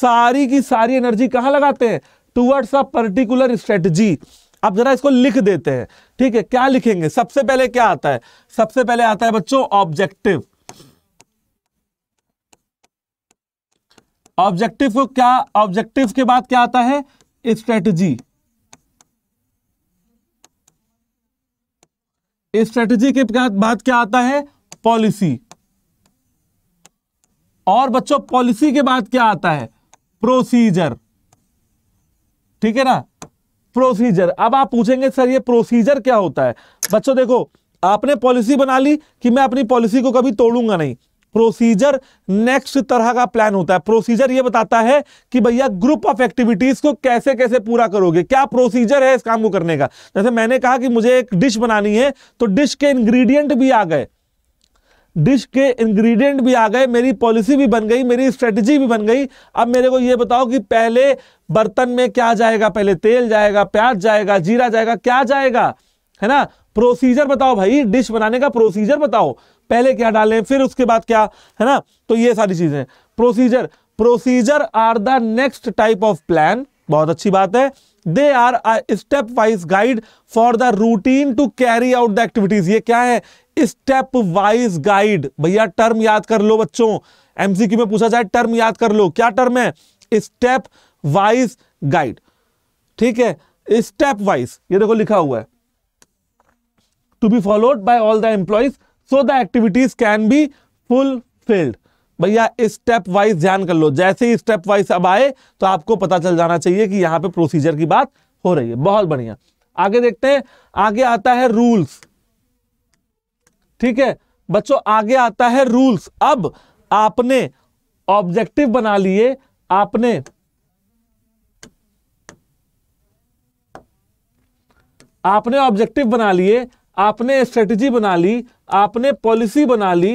सारी की सारी एनर्जी कहाँ लगाते हैं टूवर्ड्स अ पर्टिकुलर स्ट्रेटजी अब जरा इसको लिख देते हैं ठीक है क्या लिखेंगे सबसे पहले क्या आता है सबसे पहले आता है बच्चों ऑब्जेक्टिव ऑब्जेक्टिव को क्या ऑब्जेक्टिव के बाद क्या आता है स्ट्रेटजी स्ट्रेटजी के बाद क्या आता है पॉलिसी और बच्चों पॉलिसी के बाद क्या आता है प्रोसीजर ठीक है ना प्रोसीजर अब आप पूछेंगे सर ये प्रोसीजर क्या होता है बच्चों देखो आपने पॉलिसी बना ली कि मैं अपनी पॉलिसी को कभी तोड़ूंगा नहीं प्रोसीजर नेक्स्ट तरह का प्लान होता है प्रोसीजर ये बताता है कि भैया ग्रुप ऑफ एक्टिविटीज को कैसे कैसे पूरा करोगे क्या प्रोसीजर है इस काम को करने का जैसे मैंने कहा कि मुझे एक डिश बनानी है तो डिश के इंग्रेडिएंट भी आ गए डिश के इंग्रेडिएंट भी आ गए मेरी पॉलिसी भी बन गई मेरी स्ट्रेटजी भी बन गई अब मेरे को ये बताओ कि पहले बर्तन में क्या जाएगा पहले तेल जाएगा प्याज जाएगा जीरा जाएगा क्या जाएगा है ना प्रोसीजर बताओ भाई डिश बनाने का प्रोसीजर बताओ पहले क्या डालें फिर उसके बाद क्या है ना तो ये सारी चीजें procedure procedure are the next type of plan बहुत अच्छी बात है they are stepwise guide for the routine to carry out the activities ये क्या है स्टेप वाइज गाइड भैया टर्म याद कर लो बच्चों एमसीक्यू में पूछा जाए टर्म याद कर लो क्या टर्म है स्टेप वाइज गाइड ठीक है स्टेप वाइज ये देखो लिखा हुआ है to be followed by all the employees so the activities can be fulfilled भैया स्टेप वाइज ध्यान कर लो जैसे ही स्टेप वाइज अब आए तो आपको पता चल जाना चाहिए कि यहां पे प्रोसीजर की बात हो रही है बहुत बढ़िया आगे देखते हैं आगे आता है रूल्स ठीक है बच्चों आगे आता है रूल्स अब आपने ऑब्जेक्टिव बना लिए आपने आपने ऑब्जेक्टिव बना लिए आपने स्ट्रेटजी बना ली आपने पॉलिसी बना ली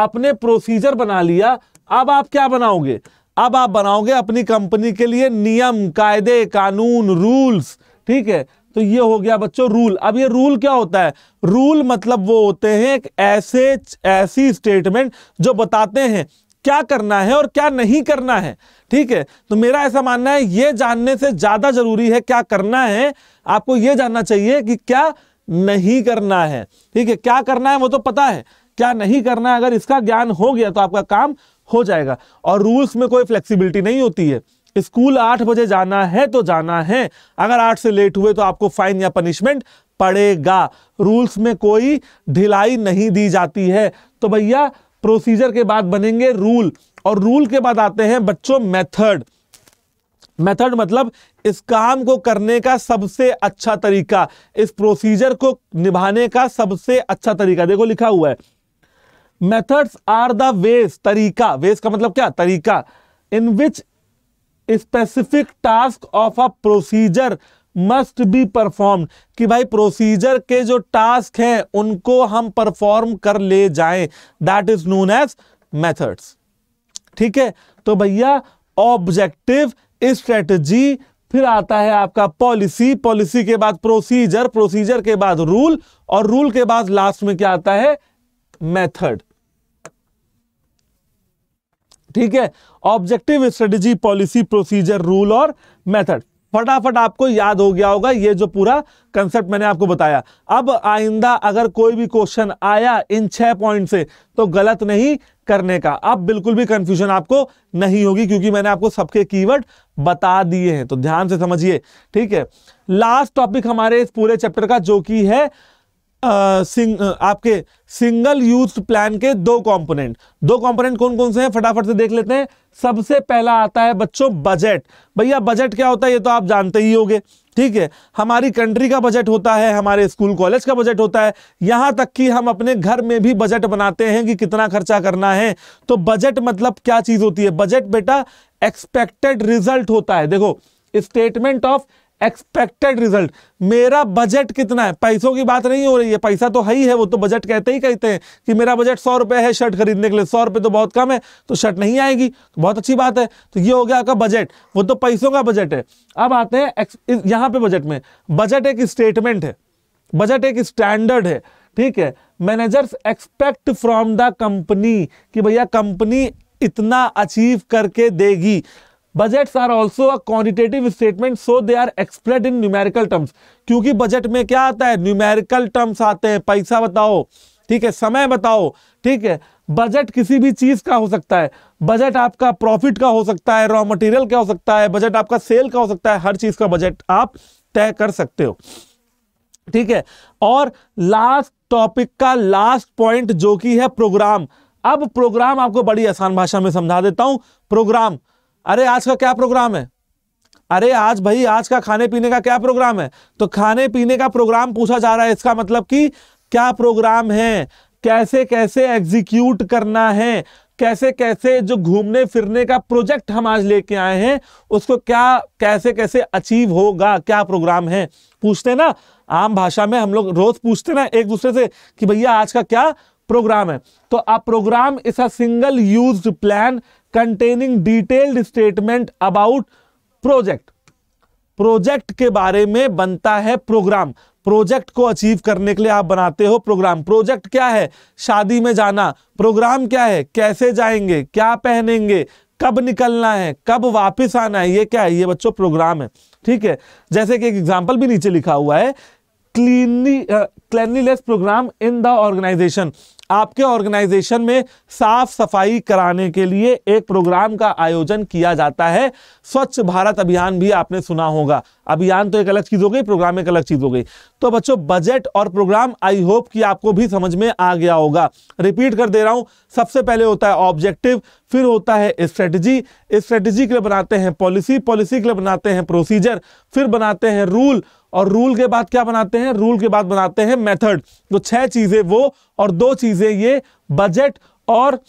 आपने प्रोसीजर बना लिया अब आप क्या बनाओगे अब आप बनाओगे अपनी कंपनी के लिए नियम कायदे कानून रूल्स ठीक है तो ये हो गया बच्चों रूल अब ये रूल क्या होता है रूल मतलब वो होते हैं एक ऐसे ऐसी स्टेटमेंट जो बताते हैं क्या करना है और क्या नहीं करना है ठीक है तो मेरा ऐसा मानना है ये जानने से ज़्यादा ज़रूरी है क्या करना है आपको ये जानना चाहिए कि क्या नहीं करना है ठीक है क्या करना है वो तो पता है क्या नहीं करना है अगर इसका ज्ञान हो गया तो आपका काम हो जाएगा और रूल्स में कोई फ्लेक्सिबिलिटी नहीं होती है स्कूल आठ बजे जाना है तो जाना है अगर आठ से लेट हुए तो आपको फाइन या पनिशमेंट पड़ेगा रूल्स में कोई ढिलाई नहीं दी जाती है तो भैया प्रोसीजर के बाद बनेंगे रूल और रूल के बाद आते हैं बच्चों मेथड मेथड मतलब इस काम को करने का सबसे अच्छा तरीका इस प्रोसीजर को निभाने का सबसे अच्छा तरीका देखो लिखा हुआ है मेथड्स आर द वेज तरीका वेज का मतलब क्या तरीका in which specific task of a procedure must be perform कि भाई प्रोसीजर के जो टास्क हैं उनको हम परफॉर्म कर ले जाएं that is known as methods ठीक है तो भैया ऑब्जेक्टिव स्ट्रेटजी फिर आता है आपका पॉलिसी पॉलिसी के बाद प्रोसीजर प्रोसीजर के बाद रूल और रूल के बाद लास्ट में क्या आता है मेथड ठीक है objective strategy policy procedure rule और मेथड फटाफट आपको याद हो गया होगा ये जो पूरा कंसेप्ट मैंने आपको बताया अब आइंदा अगर कोई भी क्वेश्चन आया इन छह पॉइंट से तो गलत नहीं करने का अब बिल्कुल भी कंफ्यूजन आपको नहीं होगी क्योंकि मैंने आपको सबके कीवर्ड बता दिए हैं तो ध्यान से समझिए ठीक है लास्ट टॉपिक हमारे इस पूरे चैप्टर का जो कि है सिंग आपके सिंगल यूज प्लान के दो कंपोनेंट दो कंपोनेंट कौन कौन से हैं फटाफट से देख लेते हैं सबसे पहला आता है बच्चों बजट भैया बजट क्या होता है ये तो आप जानते ही होंगे ठीक है हमारी कंट्री का बजट होता है हमारे स्कूल कॉलेज का बजट होता है यहाँ तक कि हम अपने घर में भी बजट बनाते हैं कि कितना खर्चा करना है तो बजट मतलब क्या चीज़ होती है बजट बेटा एक्सपेक्टेड रिजल्ट होता है देखो स्टेटमेंट ऑफ एक्सपेक्टेड रिजल्ट मेरा बजट कितना है पैसों की बात नहीं हो रही है पैसा तो है ही है वो तो बजट कहते ही कहते हैं कि मेरा बजट सौ रुपए है शर्ट खरीदने के लिए सौ रुपए तो बहुत कम है तो शर्ट नहीं आएगी तो बहुत अच्छी बात है तो ये हो गया आपका बजट वो तो पैसों का बजट है अब आते हैं यहाँ पे बजट में बजट एक स्टेटमेंट है बजट एक स्टैंडर्ड है ठीक है managers expect from the company कि भैया कंपनी इतना अचीव करके देगी budget are also a statement so they are explained in numerical terms क्योंकि बजट में क्या आता है न्यूमेरिकल टर्म्स आते हैं पैसा बताओ ठीक है समय बताओ ठीक है बजट किसी भी चीज का हो सकता है बजट आपका प्रॉफिट का हो सकता है रॉ मटेरियल का हो सकता है बजट आपका सेल का हो सकता है हर चीज का बजट आप तय कर सकते हो ठीक है और लास्ट टॉपिक का लास्ट पॉइंट जो कि है प्रोग्राम अब प्रोग्राम आपको बड़ी आसान भाषा में समझा देता हूं प्रोग्राम अरे आज का क्या प्रोग्राम है अरे आज भाई आज का खाने पीने का क्या प्रोग्राम है तो खाने पीने का प्रोग्राम पूछा जा रहा है इसका मतलब कि क्या प्रोग्राम है कैसे कैसे एग्जीक्यूट करना है कैसे कैसे जो घूमने फिरने का प्रोजेक्ट हम आज लेके आए हैं उसको क्या कैसे कैसे अचीव होगा क्या प्रोग्राम है पूछते ना आम भाषा में हम लोग रोज पूछते ना एक दूसरे से कि भैया आज का क्या प्रोग्राम है तो a programme is a single use plan containing detailed statement about project project के बारे में बनता है प्रोग्राम प्रोजेक्ट को अचीव करने के लिए आप बनाते हो प्रोग्राम प्रोजेक्ट क्या है शादी में जाना प्रोग्राम क्या है कैसे जाएंगे क्या पहनेंगे कब निकलना है कब वापस आना है ये क्या है ये बच्चों प्रोग्राम है ठीक है जैसे कि एक एग्जाम्पल भी नीचे लिखा हुआ है cleanly cleanliness programme in the organisation आपके ऑर्गेनाइजेशन में साफ सफाई कराने के लिए एक प्रोग्राम का आयोजन किया जाता है स्वच्छ भारत अभियान भी आपने सुना होगा अभियान तो एक अलग चीज़ हो गई प्रोग्राम एक अलग चीज़ हो गई तो बच्चों बजट और प्रोग्राम आई होप कि आपको भी समझ में आ गया होगा रिपीट कर दे रहा हूँ सबसे पहले होता है ऑब्जेक्टिव फिर होता है स्ट्रेटजी स्ट्रेटजी के लिए बनाते हैं पॉलिसी पॉलिसी के लिए बनाते हैं प्रोसीजर फिर बनाते हैं रूल और रूल के बाद क्या बनाते हैं रूल के बाद बनाते हैं मेथड तो छह चीजें वो और दो चीजें ये बजट और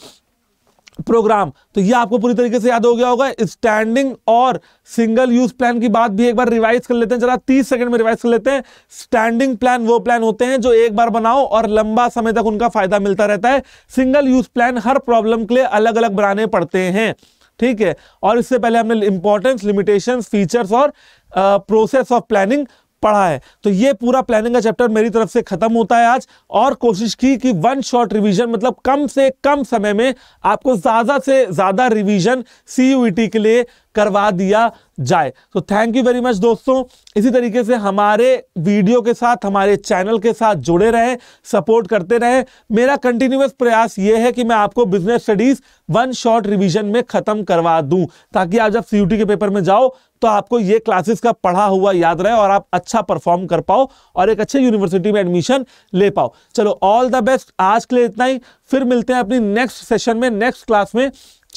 प्रोग्राम तो ये आपको पूरी तरीके से याद हो गया होगा स्टैंडिंग और सिंगल यूज प्लान की बात भी एक बार रिवाइज कर लेते हैं जरा 30 सेकंड में रिवाइज कर लेते हैं स्टैंडिंग प्लान वो प्लान होते हैं जो एक बार बनाओ और लंबा समय तक उनका फायदा मिलता रहता है सिंगल यूज प्लान हर प्रॉब्लम के लिए अलग अलग बनाने पड़ते हैं ठीक है और इससे पहले हमने इंपॉर्टेंस लिमिटेशन फीचर्स और प्रोसेस ऑफ प्लानिंग पढ़ा है तो ये पूरा प्लानिंग का चैप्टर मेरी तरफ से खत्म होता है आज और कोशिश की कि वन शॉट रिवीजन मतलब कम से कम समय में आपको ज़्यादा से ज़्यादा रिवीजन सीयूईटी के लिए करवा दिया जाए तो थैंक यू वेरी मच दोस्तों इसी तरीके से हमारे वीडियो के साथ हमारे चैनल के साथ जुड़े रहें सपोर्ट करते रहें मेरा कंटिन्यूस प्रयास ये है कि मैं आपको business studies one shot revision में खत्म करवा दूं ताकि आप जब सी के पेपर में जाओ तो आपको ये क्लासेस का पढ़ा हुआ याद रहे और आप अच्छा परफॉर्म कर पाओ और एक अच्छे यूनिवर्सिटी में एडमिशन ले पाओ चलो ऑल द बेस्ट आज के लिए इतना ही फिर मिलते हैं अपनी नेक्स्ट सेशन में नेक्स्ट क्लास में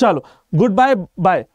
चलो गुड बाय बाय